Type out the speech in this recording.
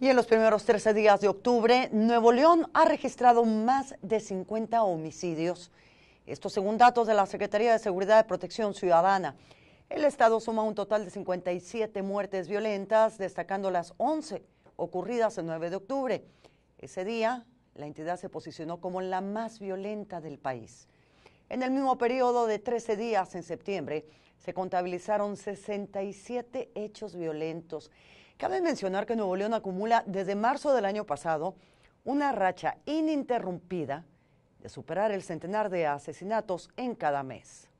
Y en los primeros 13 días de octubre, Nuevo León ha registrado más de 50 homicidios. Esto según datos de la Secretaría de Seguridad y Protección Ciudadana. El Estado suma un total de 57 muertes violentas, destacando las 11 ocurridas el 9 de octubre. Ese día, la entidad se posicionó como la más violenta del país. En el mismo periodo de 13 días en septiembre se contabilizaron 67 hechos violentos. Cabe mencionar que Nuevo León acumula desde marzo del año pasado una racha ininterrumpida de superar el centenar de asesinatos en cada mes.